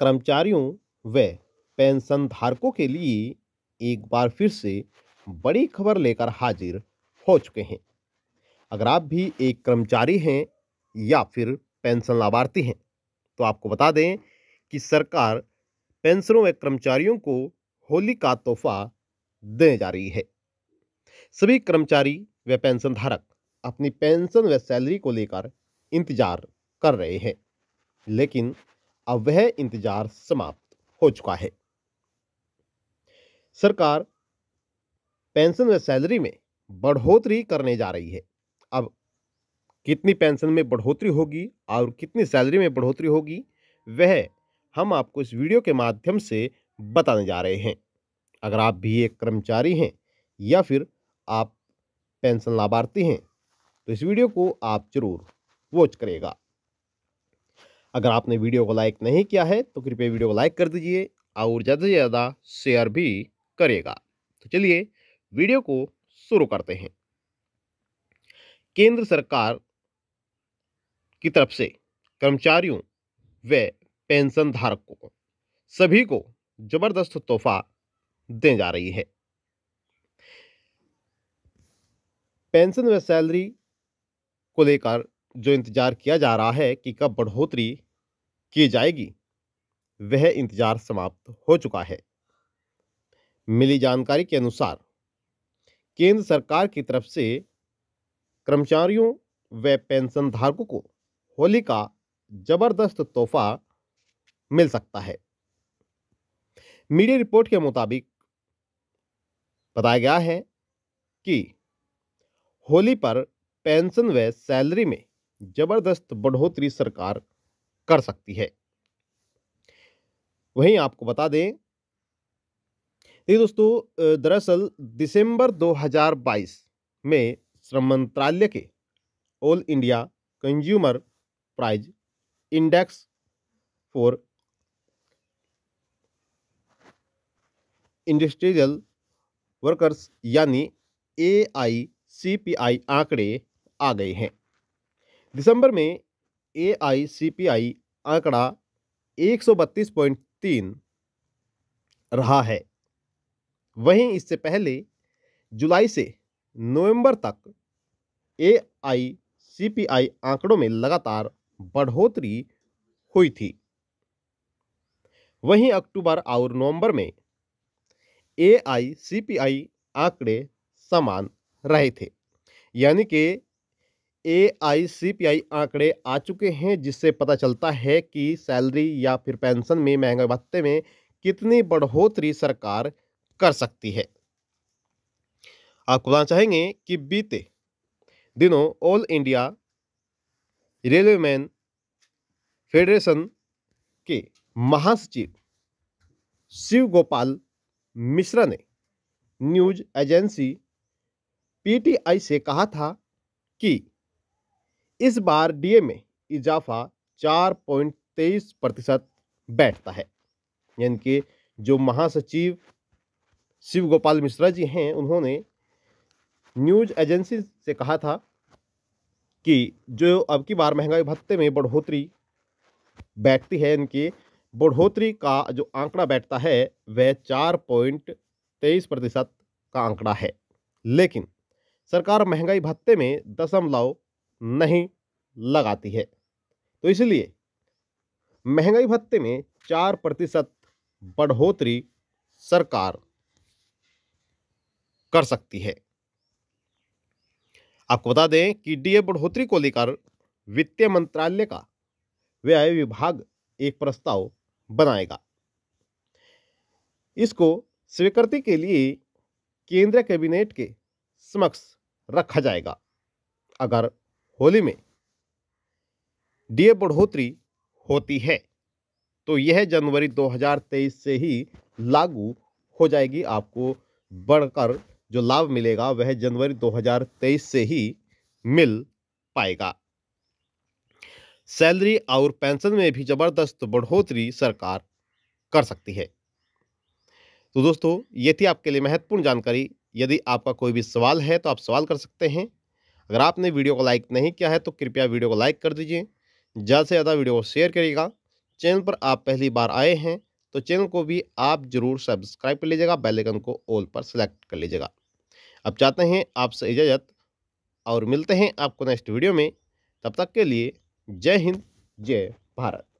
कर्मचारियों व पेंशन धारकों के लिए एक बार फिर से बड़ी खबर लेकर हाजिर हो चुके हैं अगर आप भी एक कर्मचारी हैं या फिर पेंशन लाभार्थी हैं तो आपको बता दें कि सरकार पेंशनों व कर्मचारियों को होली का तोहफा देने जा रही है सभी कर्मचारी व पेंशन धारक अपनी पेंशन व सैलरी को लेकर इंतजार कर रहे हैं लेकिन अब वह इंतजार समाप्त हो चुका है सरकार पेंशन व सैलरी में बढ़ोतरी करने जा रही है अब कितनी पेंशन में बढ़ोतरी होगी और कितनी सैलरी में बढ़ोतरी होगी वह हम आपको इस वीडियो के माध्यम से बताने जा रहे हैं अगर आप भी एक कर्मचारी हैं या फिर आप पेंशन लाभार्थी हैं तो इस वीडियो को आप जरूर वॉच करेगा अगर आपने वीडियो को लाइक नहीं किया है तो कृपया वीडियो को लाइक कर दीजिए और ज़्यादा से ज़्यादा शेयर भी करेगा तो चलिए वीडियो को शुरू करते हैं केंद्र सरकार की तरफ से कर्मचारियों व पेंशन धारकों को सभी को जबरदस्त तोहफा दे जा रही है पेंशन व सैलरी को लेकर जो इंतजार किया जा रहा है कि कब बढ़ोतरी की जाएगी वह इंतजार समाप्त हो चुका है मिली जानकारी के अनुसार केंद्र सरकार की तरफ से कर्मचारियों व पेंशनधारकों को होली का जबरदस्त तोहफा मिल सकता है मीडिया रिपोर्ट के मुताबिक बताया गया है कि होली पर पेंशन व सैलरी में जबरदस्त बढ़ोतरी सरकार कर सकती है वहीं आपको बता दें देखिए दोस्तों दरअसल दिसंबर 2022 में श्रम मंत्रालय के All India Consumer Price Index for Industrial Workers यानी A I C P I आंकड़े आ गए हैं दिसंबर में ए आई सी पी आई आंकड़ा एक सौ बत्तीस पॉइंट तीन रहा है वहीं इससे पहले जुलाई से नवंबर तक ए आई सी पी आई आंकड़ों में लगातार बढ़ोतरी हुई थी वहीं अक्टूबर और नवंबर में ए आई सी पी आई आंकड़े समान रहे थे यानी कि ए आई आंकड़े आ चुके हैं जिससे पता चलता है कि सैलरी या फिर पेंशन में महंगाई भत्ते में कितनी बढ़ोतरी सरकार कर सकती है आपको बताना चाहेंगे कि बीते दिनों ऑल इंडिया रेलवेमैन फेडरेशन के महासचिव शिव गोपाल मिश्रा ने न्यूज एजेंसी पीटीआई से कहा था कि इस बार डीए में इजाफा चार पॉइंट तेईस प्रतिशत बैठता है यानी कि जो महासचिव शिव गोपाल मिश्रा जी हैं उन्होंने न्यूज एजेंसी से कहा था कि जो अब की बार महंगाई भत्ते में बढ़ोतरी बैठती है इनकी बढ़ोतरी का जो आंकड़ा बैठता है वह चार पॉइंट तेईस प्रतिशत का आंकड़ा है लेकिन सरकार महंगाई भत्ते में दशमलव नहीं लगाती है तो इसलिए महंगाई भत्ते में चार प्रतिशत बढ़ोतरी सरकार कर सकती है आपको बता दें कि डीए बढ़ोतरी को लेकर वित्त मंत्रालय का व्यय विभाग एक प्रस्ताव बनाएगा इसको स्वीकृति के लिए केंद्रीय कैबिनेट के समक्ष रखा जाएगा अगर होली में डीए बढ़ोतरी होती है तो यह जनवरी 2023 से ही लागू हो जाएगी आपको बढ़कर जो लाभ मिलेगा वह जनवरी 2023 से ही मिल पाएगा सैलरी और पेंशन में भी जबरदस्त बढ़ोतरी सरकार कर सकती है तो दोस्तों ये थी आपके लिए महत्वपूर्ण जानकारी यदि आपका कोई भी सवाल है तो आप सवाल कर सकते हैं अगर आपने वीडियो को लाइक नहीं किया है तो कृपया वीडियो को लाइक कर दीजिए ज़्यादा से ज़्यादा वीडियो को शेयर करिएगा चैनल पर आप पहली बार आए हैं तो चैनल को भी आप ज़रूर सब्सक्राइब कर लीजिएगा बेलकन को ऑल पर सेलेक्ट कर लीजिएगा अब चाहते हैं आपसे इजाज़त और मिलते हैं आपको नेक्स्ट वीडियो में तब तक के लिए जय हिंद जय भारत